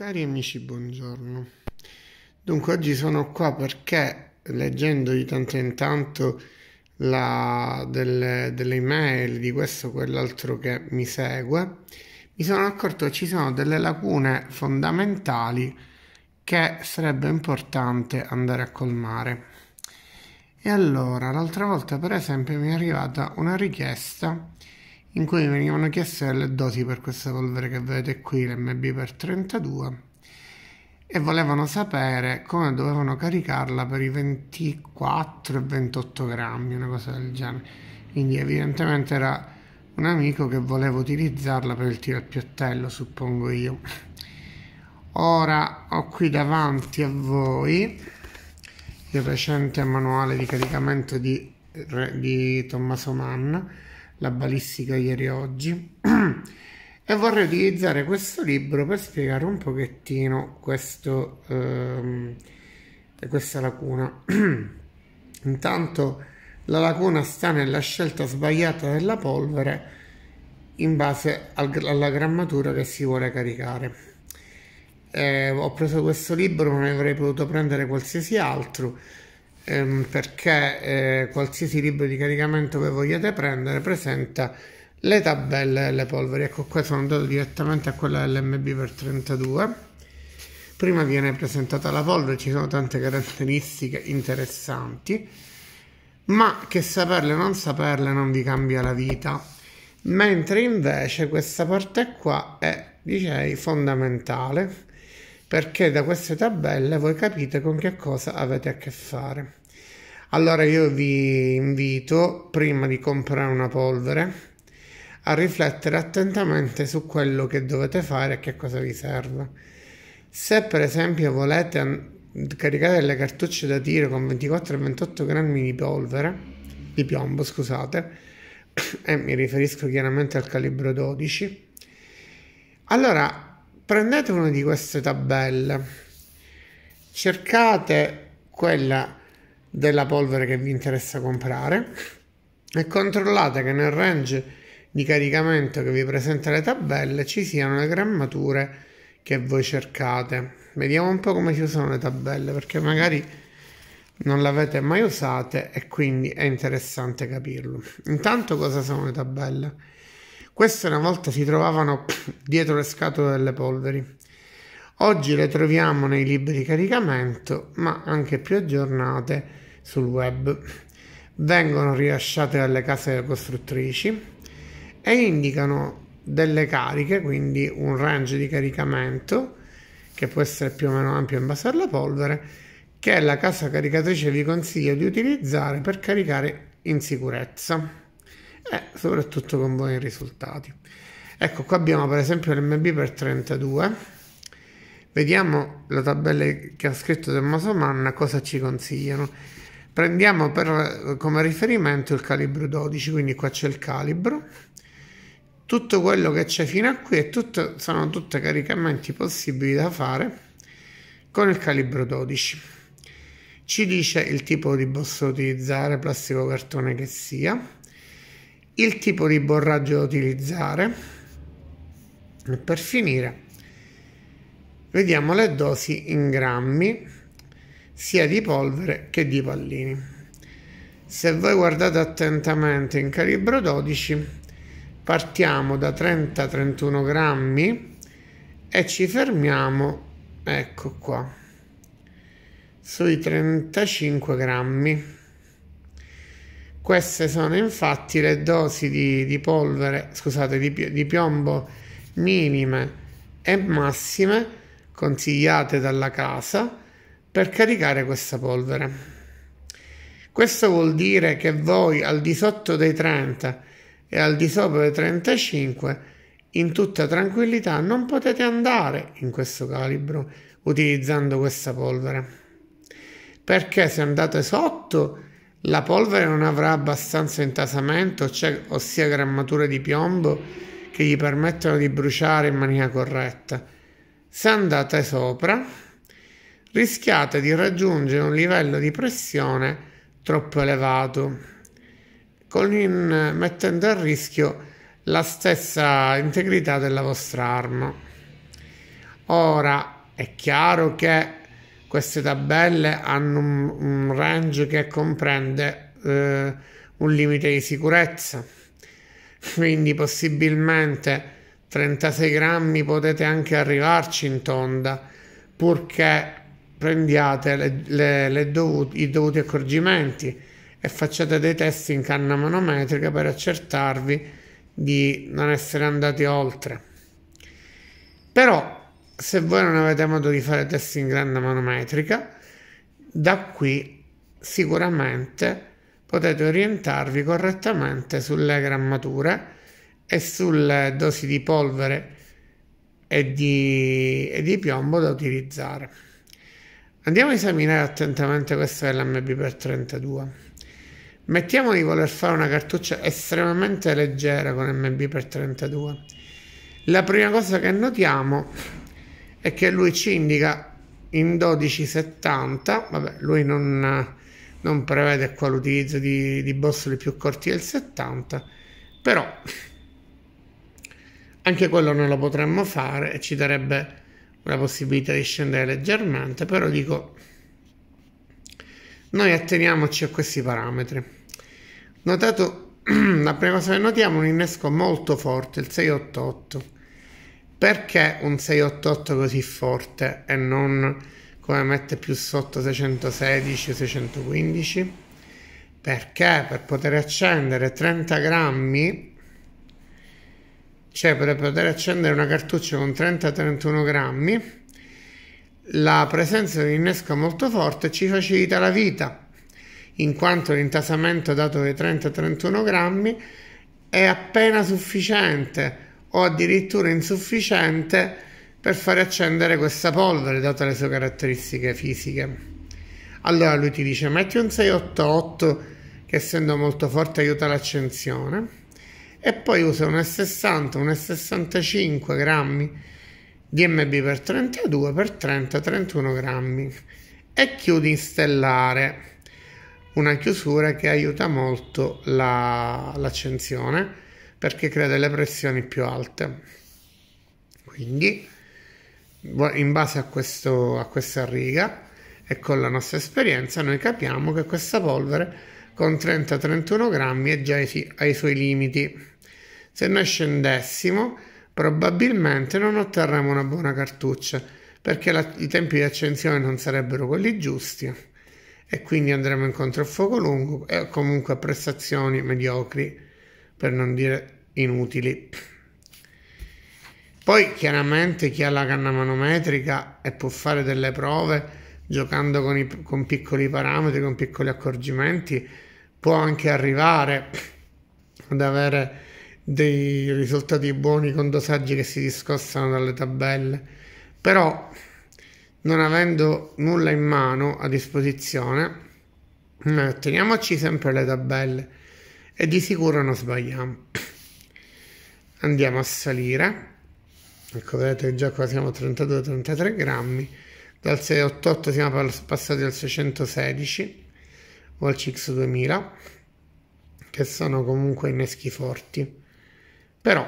Cari amici, buongiorno. Dunque, oggi sono qua perché leggendo di tanto in tanto la, delle, delle email di questo o quell'altro che mi segue, mi sono accorto che ci sono delle lacune fondamentali che sarebbe importante andare a colmare. E allora, l'altra volta, per esempio, mi è arrivata una richiesta in cui venivano chieste le dosi per questa polvere che vedete qui, l'MB per 32, e volevano sapere come dovevano caricarla per i 24 e 28 grammi, una cosa del genere. Quindi evidentemente era un amico che voleva utilizzarla per il tiro al piattello, suppongo io. Ora ho qui davanti a voi il recente manuale di caricamento di, di Tommaso Mann la balistica ieri e oggi e vorrei utilizzare questo libro per spiegare un pochettino questo, ehm, questa lacuna. Intanto la lacuna sta nella scelta sbagliata della polvere in base al, alla grammatura che si vuole caricare. Eh, ho preso questo libro, ma ne avrei potuto prendere qualsiasi altro ehm, perché eh, qualsiasi libro di caricamento che vogliate prendere presenta le tabelle delle polveri. Ecco qua sono andato direttamente a quella dell'MB32. Prima viene presentata la polvere, ci sono tante caratteristiche interessanti, ma che saperle o non saperle non vi cambia la vita. Mentre invece questa parte qua è, direi, fondamentale, perché da queste tabelle voi capite con che cosa avete a che fare. Allora io vi invito, prima di comprare una polvere, a riflettere attentamente su quello che dovete fare e che cosa vi serve. Se per esempio volete caricare le cartucce da tiro con 24 e 28 grammi di polvere, di piombo scusate, e mi riferisco chiaramente al calibro 12, allora prendete una di queste tabelle, cercate quella della polvere che vi interessa comprare e controllate che nel range di caricamento che vi presenta le tabelle ci siano le grammature che voi cercate. Vediamo un po' come si usano le tabelle perché magari non le avete mai usate e quindi è interessante capirlo. Intanto cosa sono le tabelle? Queste una volta si trovavano dietro le scatole delle polveri Oggi le troviamo nei libri di caricamento, ma anche più aggiornate sul web. Vengono rilasciate dalle case costruttrici e indicano delle cariche, quindi un range di caricamento che può essere più o meno ampio in base alla polvere, che la casa caricatrice vi consiglia di utilizzare per caricare in sicurezza e soprattutto con buoni risultati. Ecco, qua abbiamo per esempio l'MB per 32 Vediamo la tabella che ha scritto Tommaso Manna cosa ci consigliano. Prendiamo per, come riferimento il calibro 12, quindi qua c'è il calibro. Tutto quello che c'è fino a qui è tutto, sono tutti caricamenti possibili da fare con il calibro 12. Ci dice il tipo di bossa da utilizzare, plastico cartone che sia, il tipo di borraggio da utilizzare e per finire Vediamo le dosi in grammi sia di polvere che di pallini. Se voi guardate attentamente in calibro 12 partiamo da 30-31 grammi e ci fermiamo, ecco qua, sui 35 grammi. Queste sono infatti le dosi di, di polvere, scusate, di, di piombo minime e massime consigliate dalla casa per caricare questa polvere. Questo vuol dire che voi al di sotto dei 30 e al di sopra dei 35 in tutta tranquillità non potete andare in questo calibro utilizzando questa polvere. Perché se andate sotto la polvere non avrà abbastanza intasamento, cioè, ossia grammature di piombo che gli permettono di bruciare in maniera corretta se andate sopra rischiate di raggiungere un livello di pressione troppo elevato, in, mettendo a rischio la stessa integrità della vostra arma. Ora è chiaro che queste tabelle hanno un, un range che comprende eh, un limite di sicurezza, quindi possibilmente 36 grammi potete anche arrivarci in tonda purché prendiate le, le, le dovuti, i dovuti accorgimenti e facciate dei test in canna manometrica per accertarvi di non essere andati oltre però se voi non avete modo di fare test in canna manometrica da qui sicuramente potete orientarvi correttamente sulle grammature e sulle dosi di polvere e di, e di piombo da utilizzare. Andiamo a esaminare attentamente questo LMB per 32. Mettiamo di voler fare una cartuccia estremamente leggera con MB per 32. La prima cosa che notiamo è che lui ci indica in 1270, vabbè, lui non, non prevede qua l'utilizzo di, di bossoli più corti del 70, però anche quello non lo potremmo fare e ci darebbe una possibilità di scendere leggermente, però dico, noi atteniamoci a questi parametri. Notato, la prima cosa che notiamo è un innesco molto forte, il 688. Perché un 688 così forte e non come mette più sotto 616 o 615? Perché per poter accendere 30 grammi cioè per poter accendere una cartuccia con 30-31 grammi la presenza di un innesco molto forte ci facilita la vita in quanto l'intasamento dato dai 30-31 grammi è appena sufficiente o addirittura insufficiente per fare accendere questa polvere date le sue caratteristiche fisiche allora lui ti dice metti un 688 che essendo molto forte aiuta l'accensione e poi usa un S60, un S65 grammi di MB per 32 per 30, 31 grammi e chiudi in stellare una chiusura che aiuta molto la, l'accensione perché crea delle pressioni più alte quindi in base a, questo, a questa riga e con la nostra esperienza noi capiamo che questa polvere con 30-31 grammi è già ai, ai suoi limiti. Se noi scendessimo, probabilmente non otterremo una buona cartuccia, perché la, i tempi di accensione non sarebbero quelli giusti e quindi andremo incontro a fuoco lungo e comunque a prestazioni mediocri, per non dire inutili. Poi chiaramente chi ha la canna manometrica e può fare delle prove giocando con, i, con piccoli parametri, con piccoli accorgimenti, può anche arrivare ad avere dei risultati buoni con dosaggi che si discostano dalle tabelle, però non avendo nulla in mano a disposizione, eh, teniamoci sempre le tabelle e di sicuro non sbagliamo. Andiamo a salire, ecco vedete già qua siamo a 32-33 grammi, dal 688 siamo passati al 616 o al CX2000 che sono comunque inneschi forti però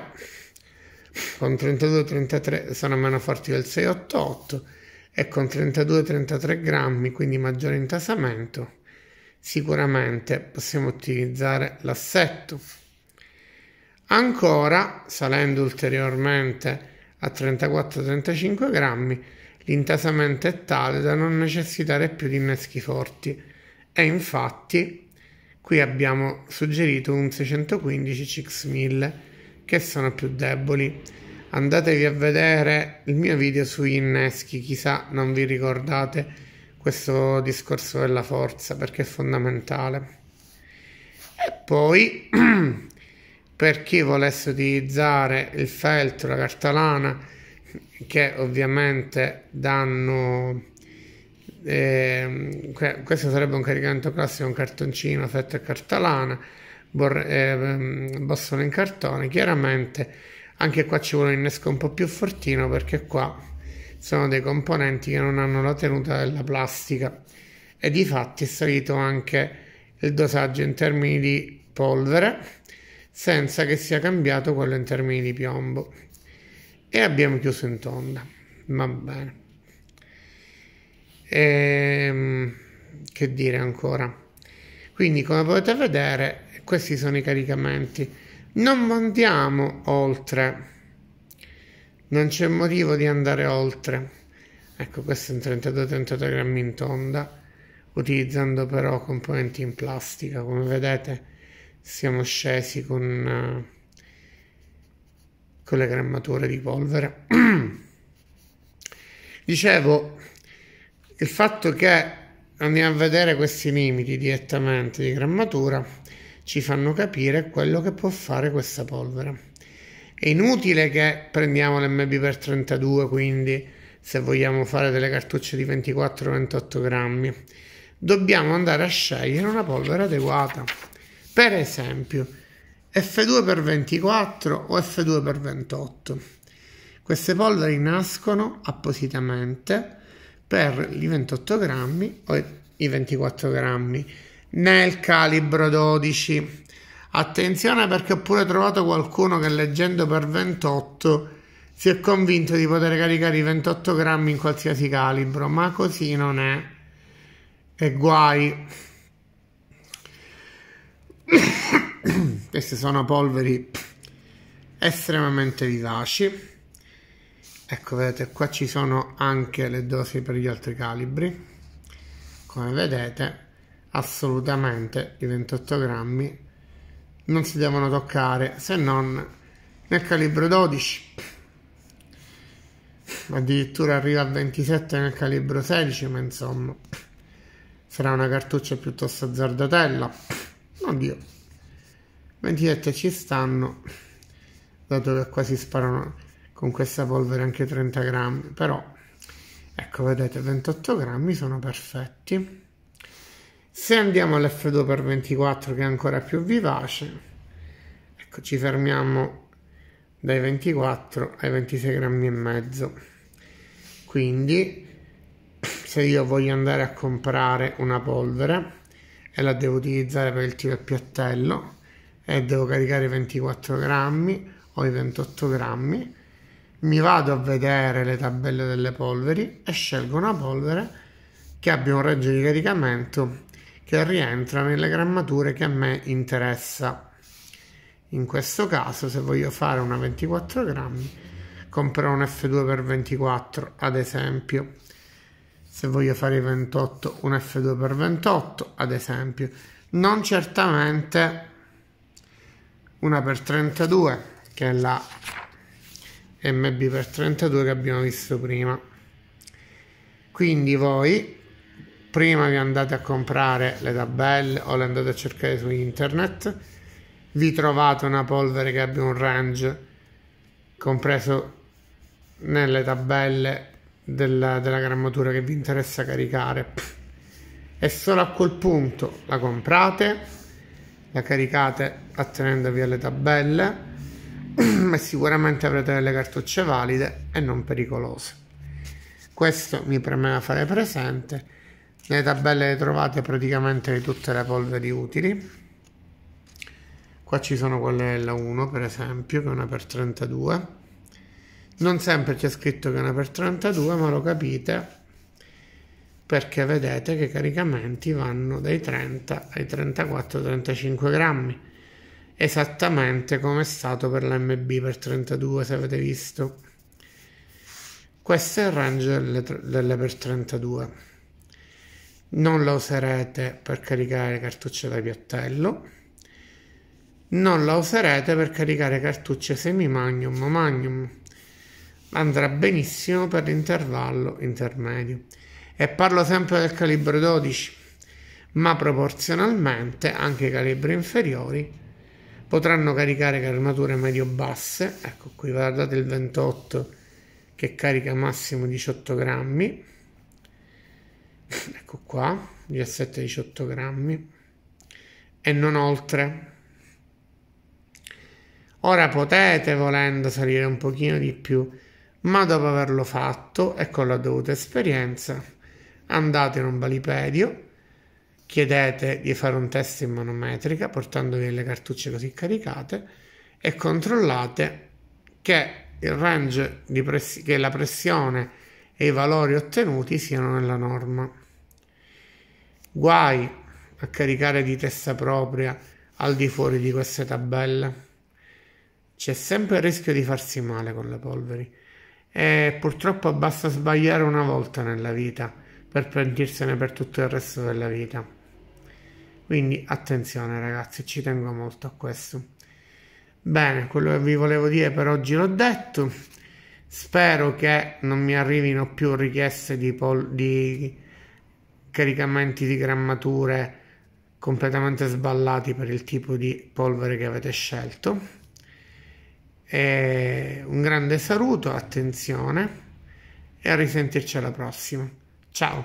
con 32-33 sono meno forti del 688 e con 32-33 grammi quindi maggiore intasamento sicuramente possiamo utilizzare l'assetto ancora salendo ulteriormente a 34-35 grammi l'intasamento è tale da non necessitare più di inneschi forti e infatti qui abbiamo suggerito un 615 CX1000 che sono più deboli andatevi a vedere il mio video sui inneschi chissà non vi ricordate questo discorso della forza perché è fondamentale e poi per chi volesse utilizzare il feltro la carta che ovviamente danno eh, questo sarebbe un caricamento classico, un cartoncino, fetta e cartalana, bor- eh, bossone in cartone, chiaramente anche qua ci vuole un innesco un po' più fortino perché qua sono dei componenti che non hanno la tenuta della plastica e di fatti è salito anche il dosaggio in termini di polvere senza che sia cambiato quello in termini di piombo e abbiamo chiuso in tonda va bene e, ehm, che dire ancora? Quindi come potete vedere questi sono i caricamenti. Non andiamo oltre, non c'è motivo di andare oltre. Ecco questo è un 32-33 grammi in tonda, utilizzando però componenti in plastica. Come vedete siamo scesi con, eh, con le grammature di polvere. Dicevo, il fatto che andiamo a vedere questi limiti direttamente di grammatura ci fanno capire quello che può fare questa polvere. È inutile che prendiamo l'MB per 32, quindi se vogliamo fare delle cartucce di 24-28 grammi, dobbiamo andare a scegliere una polvere adeguata. Per esempio, F2 per 24 o F2 per 28. Queste polveri nascono appositamente per i 28 grammi o i 24 grammi nel calibro 12 attenzione perché ho pure trovato qualcuno che leggendo per 28 si è convinto di poter caricare i 28 grammi in qualsiasi calibro ma così non è e guai queste sono polveri estremamente vivaci ecco vedete qua ci sono anche le dosi per gli altri calibri come vedete assolutamente i 28 grammi non si devono toccare se non nel calibro 12 addirittura arriva a 27 nel calibro 16 ma insomma sarà una cartuccia piuttosto azzardatella oddio 27 ci stanno dato che qua si sparano con questa polvere anche 30 grammi però ecco vedete 28 grammi sono perfetti se andiamo all'F2 per 24 che è ancora più vivace ecco ci fermiamo dai 24 ai 26 grammi e mezzo quindi se io voglio andare a comprare una polvere e la devo utilizzare per il tiro e piattello e devo caricare i 24 grammi o i 28 grammi mi vado a vedere le tabelle delle polveri e scelgo una polvere che abbia un raggio di caricamento che rientra nelle grammature che a me interessa. In questo caso, se voglio fare una 24 grammi, comprerò un F2 per 24, ad esempio. Se voglio fare i 28, un F2 per 28, ad esempio. Non certamente una per 32, che è la mb per 32 che abbiamo visto prima quindi voi prima vi andate a comprare le tabelle o le andate a cercare su internet vi trovate una polvere che abbia un range compreso nelle tabelle della, della grammatura che vi interessa caricare e solo a quel punto la comprate la caricate attenendovi alle tabelle ma sicuramente avrete delle cartucce valide e non pericolose. Questo mi premeva fare presente. Nelle tabelle trovate praticamente tutte le polveri utili. Qua ci sono quelle della 1 per esempio, che è una per 32. Non sempre c'è scritto che è una per 32, ma lo capite perché vedete che i caricamenti vanno dai 30 ai 34-35 grammi esattamente come è stato per la MB per 32 se avete visto questo è il range delle, delle per 32 non la userete per caricare cartucce da piattello non la userete per caricare cartucce semi-magnum o magnum andrà benissimo per l'intervallo intermedio e parlo sempre del calibro 12 ma proporzionalmente anche i calibri inferiori potranno caricare armature medio-basse, ecco qui guardate il 28 che carica massimo 18 grammi, ecco qua, 17-18 grammi, e non oltre. Ora potete volendo salire un pochino di più, ma dopo averlo fatto e con la dovuta esperienza andate in un balipedio chiedete di fare un test in manometrica portandovi le cartucce così caricate e controllate che il range di press- che la pressione e i valori ottenuti siano nella norma. Guai a caricare di testa propria al di fuori di queste tabelle. C'è sempre il rischio di farsi male con le polveri e purtroppo basta sbagliare una volta nella vita per pentirsene per tutto il resto della vita. Quindi attenzione ragazzi, ci tengo molto a questo. Bene, quello che vi volevo dire per oggi l'ho detto. Spero che non mi arrivino più richieste di, di caricamenti di grammature completamente sballati per il tipo di polvere che avete scelto. E un grande saluto, attenzione e a risentirci alla prossima. Ciao!